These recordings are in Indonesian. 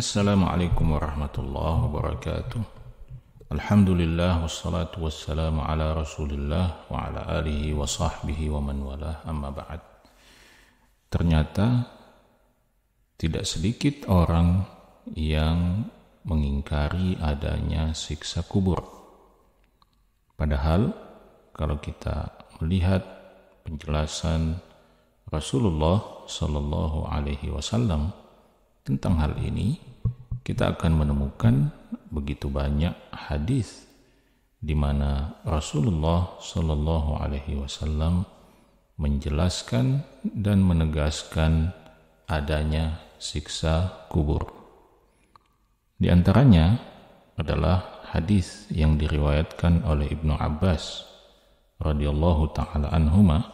Assalamualaikum warahmatullahi wabarakatuh Alhamdulillah wassalatu wassalamu ala rasulillah wa ala alihi wa sahbihi wa man walah amma ba'd Ternyata tidak sedikit orang yang mengingkari adanya siksa kubur Padahal kalau kita melihat penjelasan Rasulullah Shallallahu Alaihi Wasallam tentang hal ini, kita akan menemukan begitu banyak hadis di mana Rasulullah Shallallahu Alaihi Wasallam menjelaskan dan menegaskan adanya siksa kubur. Di antaranya adalah hadis yang diriwayatkan oleh Ibnu Abbas radhiyallahu taala anhuma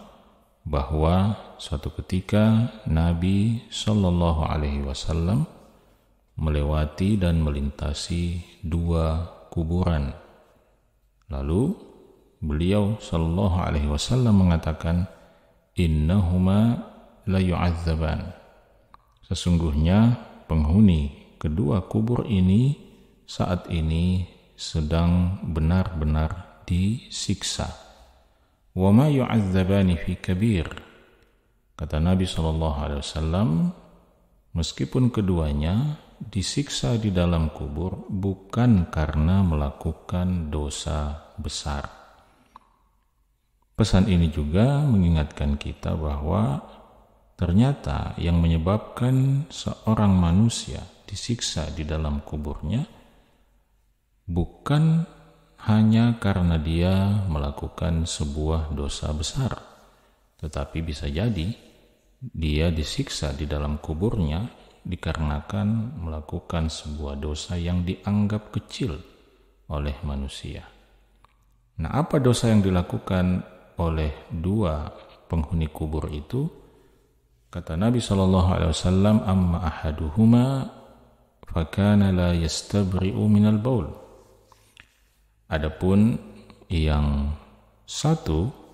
bahwa suatu ketika Nabi Shallallahu alaihi wasallam melewati dan melintasi dua kuburan. Lalu beliau sallallahu Alaihi Wasallam mengatakan, Innahuma la Sesungguhnya penghuni kedua kubur ini saat ini sedang benar-benar disiksa. Wa ma yu'adzabani fi kabir. Kata Nabi sallallahu alaihi wasallam, meskipun keduanya disiksa di dalam kubur bukan karena melakukan dosa besar. Pesan ini juga mengingatkan kita bahwa ternyata yang menyebabkan seorang manusia disiksa di dalam kuburnya bukan hanya karena dia melakukan sebuah dosa besar, tetapi bisa jadi dia disiksa di dalam kuburnya dikarenakan melakukan sebuah dosa yang dianggap kecil oleh manusia. Nah, apa dosa yang dilakukan oleh dua penghuni kubur itu? Kata Nabi Shallallahu Alaihi Wasallam, amma ahaduhuma fakana la yastabri'u minal baul. Adapun yang satu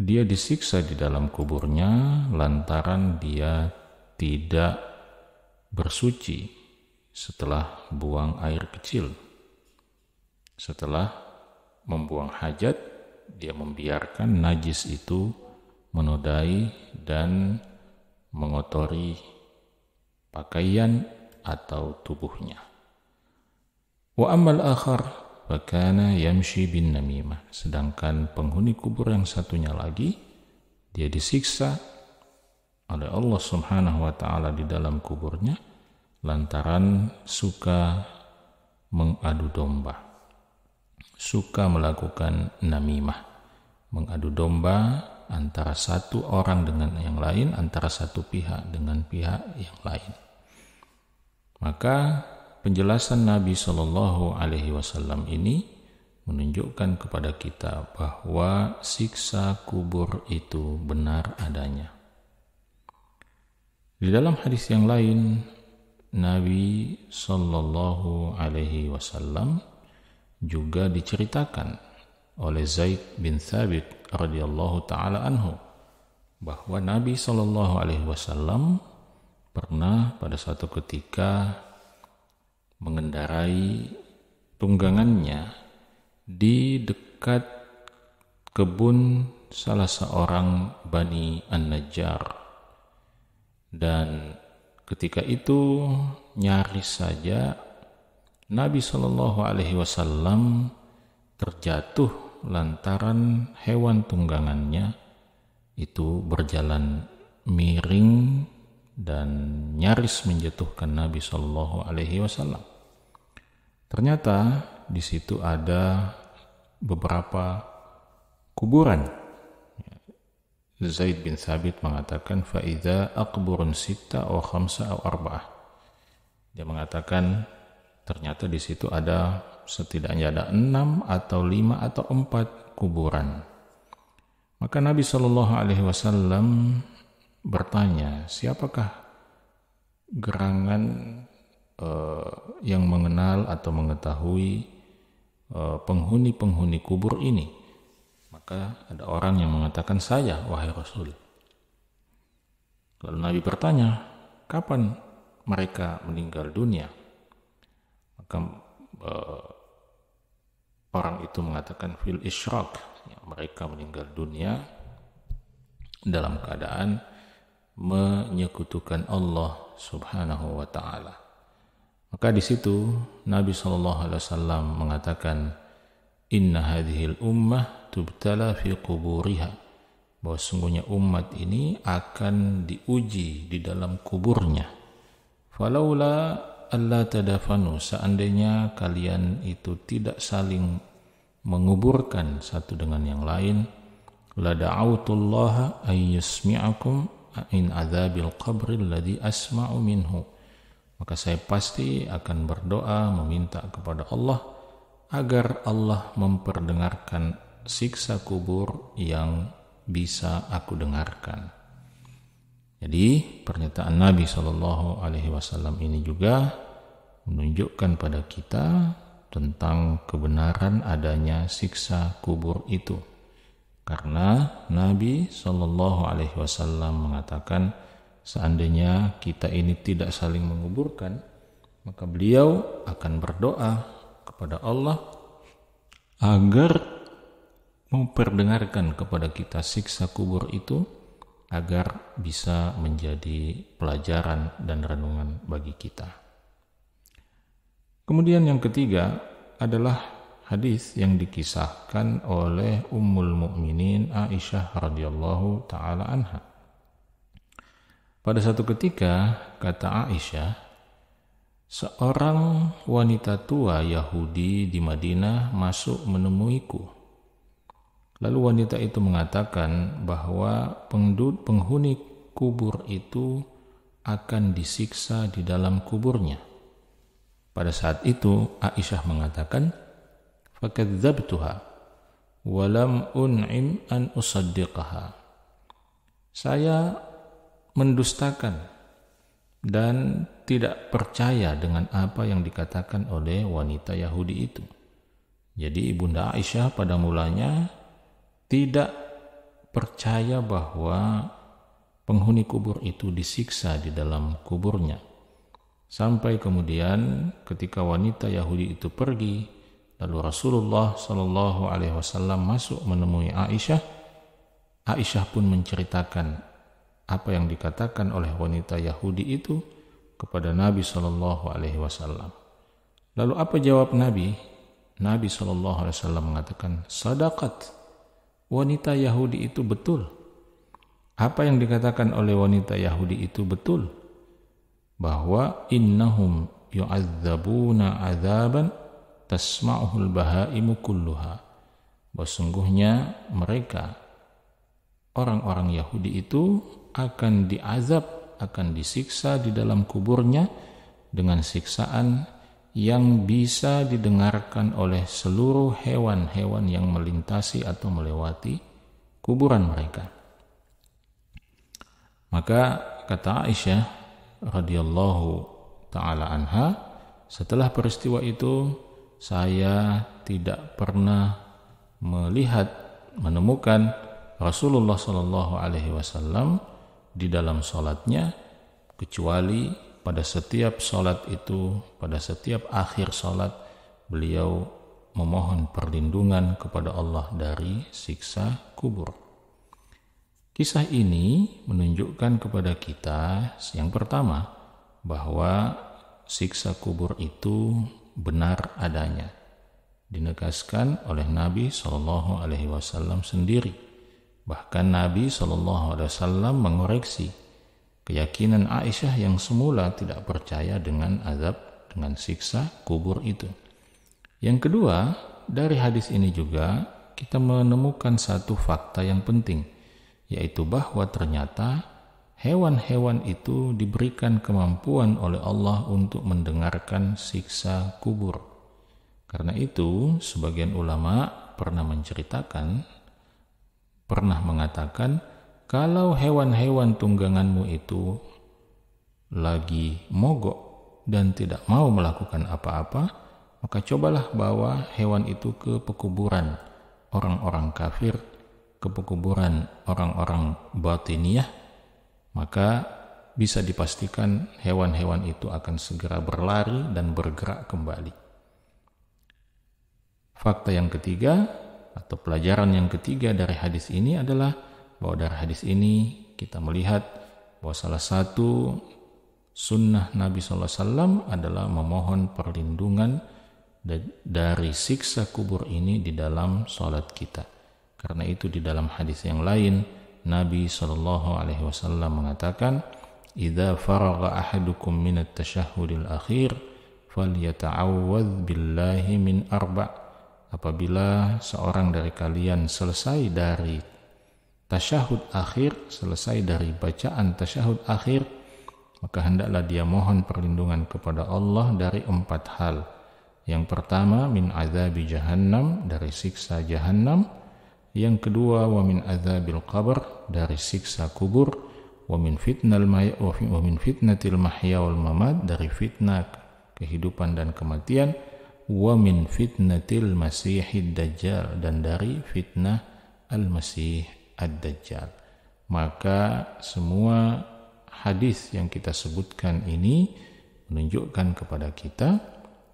dia disiksa di dalam kuburnya lantaran dia tidak bersuci setelah buang air kecil. Setelah membuang hajat, dia membiarkan najis itu menodai dan mengotori pakaian atau tubuhnya. Wa amal akhar Fakana yamshi bin namimah. Sedangkan penghuni kubur yang satunya lagi, dia disiksa oleh Allah Subhanahu wa taala di dalam kuburnya lantaran suka mengadu domba. Suka melakukan namimah. Mengadu domba antara satu orang dengan yang lain, antara satu pihak dengan pihak yang lain. Maka penjelasan Nabi Shallallahu Alaihi Wasallam ini menunjukkan kepada kita bahwa siksa kubur itu benar adanya. Di dalam hadis yang lain, Nabi Shallallahu Alaihi Wasallam juga diceritakan oleh Zaid bin Thabit radhiyallahu taala anhu bahwa Nabi Shallallahu Alaihi Wasallam pernah pada suatu ketika mengendarai tunggangannya di dekat kebun salah seorang Bani An-Najjar. Dan ketika itu nyaris saja Nabi Shallallahu Alaihi Wasallam terjatuh lantaran hewan tunggangannya itu berjalan miring dan nyaris menjatuhkan Nabi Shallallahu Alaihi Wasallam. Ternyata di situ ada beberapa kuburan. Zaid bin Sabit mengatakan faida akburun sita atau khamsa atau arba'ah. Dia mengatakan ternyata di situ ada setidaknya ada enam atau lima atau empat kuburan. Maka Nabi Shallallahu Alaihi Wasallam bertanya, siapakah gerangan Eh, yang mengenal atau mengetahui eh, penghuni-penghuni uh, kubur ini. Maka ada orang yang mengatakan saya, wahai Rasul. Lalu Nabi bertanya, kapan mereka meninggal dunia? Maka uh, orang itu mengatakan fil ishraq, ya, mereka meninggal dunia dalam keadaan menyekutukan Allah Subhanahu wa taala. Maka di situ Nabi Shallallahu Alaihi Wasallam mengatakan, Inna hadhil ummah tubtala fi kuburiha. Bahwa sungguhnya umat ini akan diuji di dalam kuburnya. Falaula Allah tadafanu seandainya kalian itu tidak saling menguburkan satu dengan yang lain, la ayyusmi'akum in azabil qabril ladhi asma'u minhu maka saya pasti akan berdoa meminta kepada Allah agar Allah memperdengarkan siksa kubur yang bisa aku dengarkan. Jadi pernyataan Nabi Shallallahu Alaihi Wasallam ini juga menunjukkan pada kita tentang kebenaran adanya siksa kubur itu, karena Nabi Shallallahu Alaihi Wasallam mengatakan Seandainya kita ini tidak saling menguburkan, maka beliau akan berdoa kepada Allah agar memperdengarkan kepada kita siksa kubur itu agar bisa menjadi pelajaran dan renungan bagi kita. Kemudian yang ketiga adalah hadis yang dikisahkan oleh Ummul Mukminin Aisyah radhiyallahu taala anha. Pada satu ketika, kata Aisyah, seorang wanita tua Yahudi di Madinah masuk menemuiku. Lalu wanita itu mengatakan bahwa penghuni kubur itu akan disiksa di dalam kuburnya. Pada saat itu Aisyah mengatakan, "Fakadzabtuha walam un'im an usaddiqaha." Saya mendustakan dan tidak percaya dengan apa yang dikatakan oleh wanita Yahudi itu. Jadi Ibunda Aisyah pada mulanya tidak percaya bahwa penghuni kubur itu disiksa di dalam kuburnya. Sampai kemudian ketika wanita Yahudi itu pergi, lalu Rasulullah Shallallahu Alaihi Wasallam masuk menemui Aisyah, Aisyah pun menceritakan apa yang dikatakan oleh wanita Yahudi itu kepada Nabi Shallallahu Alaihi Wasallam. Lalu apa jawab Nabi? Nabi Shallallahu Alaihi Wasallam mengatakan, sadakat. Wanita Yahudi itu betul. Apa yang dikatakan oleh wanita Yahudi itu betul. Bahwa innahum yu'adzabuna azaban tasma'uhul bahaimu kulluha. Bahwa sungguhnya mereka orang-orang Yahudi itu akan diazab, akan disiksa di dalam kuburnya dengan siksaan yang bisa didengarkan oleh seluruh hewan-hewan yang melintasi atau melewati kuburan mereka. Maka kata Aisyah radhiyallahu taala anha, setelah peristiwa itu saya tidak pernah melihat menemukan Rasulullah Shallallahu Alaihi Wasallam di dalam sholatnya kecuali pada setiap sholat itu pada setiap akhir sholat beliau memohon perlindungan kepada Allah dari siksa kubur. Kisah ini menunjukkan kepada kita yang pertama bahwa siksa kubur itu benar adanya. Dinegaskan oleh Nabi Shallallahu Alaihi Wasallam sendiri Bahkan Nabi Shallallahu Alaihi Wasallam mengoreksi keyakinan Aisyah yang semula tidak percaya dengan azab dengan siksa kubur itu. Yang kedua, dari hadis ini juga kita menemukan satu fakta yang penting, yaitu bahwa ternyata hewan-hewan itu diberikan kemampuan oleh Allah untuk mendengarkan siksa kubur. Karena itu, sebagian ulama pernah menceritakan pernah mengatakan, "Kalau hewan-hewan tungganganmu itu lagi mogok dan tidak mau melakukan apa-apa, maka cobalah bawa hewan itu ke pekuburan orang-orang kafir, ke pekuburan orang-orang batiniah, maka bisa dipastikan hewan-hewan itu akan segera berlari dan bergerak kembali." Fakta yang ketiga, atau pelajaran yang ketiga dari hadis ini adalah bahwa dari hadis ini kita melihat bahwa salah satu sunnah Nabi SAW adalah memohon perlindungan dari siksa kubur ini di dalam sholat kita. Karena itu di dalam hadis yang lain Nabi Shallallahu Alaihi Wasallam mengatakan, "Ida faraga ahadukum min at-tashahhudil akhir, falyata'awwadh billahi min arba'." apabila seorang dari kalian selesai dari tasyahud akhir, selesai dari bacaan tasyahud akhir, maka hendaklah dia mohon perlindungan kepada Allah dari empat hal. Yang pertama, min azabi jahannam, dari siksa jahannam. Yang kedua, wa min azabil qabr, dari siksa kubur. Wa min fitnal maya, wa min fitnatil mahya wal mamad, dari fitnah kehidupan dan kematian wa min fitnatil masihid dajjal dan dari fitnah al-masih ad-dajjal maka semua hadis yang kita sebutkan ini menunjukkan kepada kita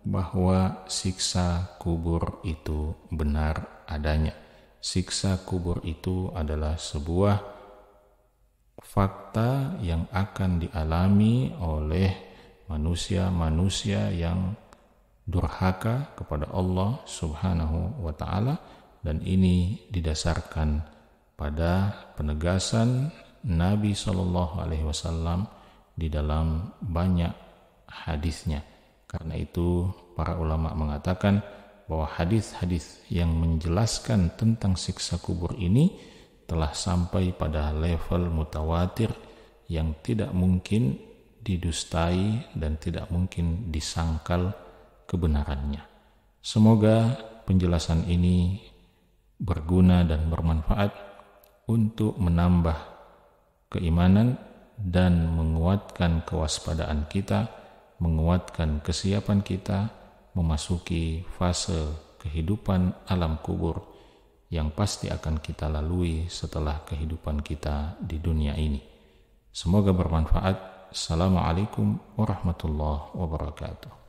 bahwa siksa kubur itu benar adanya siksa kubur itu adalah sebuah fakta yang akan dialami oleh manusia-manusia yang durhaka kepada Allah Subhanahu wa taala dan ini didasarkan pada penegasan Nabi Shallallahu alaihi wasallam di dalam banyak hadisnya. Karena itu para ulama mengatakan bahwa hadis-hadis yang menjelaskan tentang siksa kubur ini telah sampai pada level mutawatir yang tidak mungkin didustai dan tidak mungkin disangkal kebenarannya. Semoga penjelasan ini berguna dan bermanfaat untuk menambah keimanan dan menguatkan kewaspadaan kita, menguatkan kesiapan kita memasuki fase kehidupan alam kubur yang pasti akan kita lalui setelah kehidupan kita di dunia ini. Semoga bermanfaat. Assalamualaikum warahmatullahi wabarakatuh.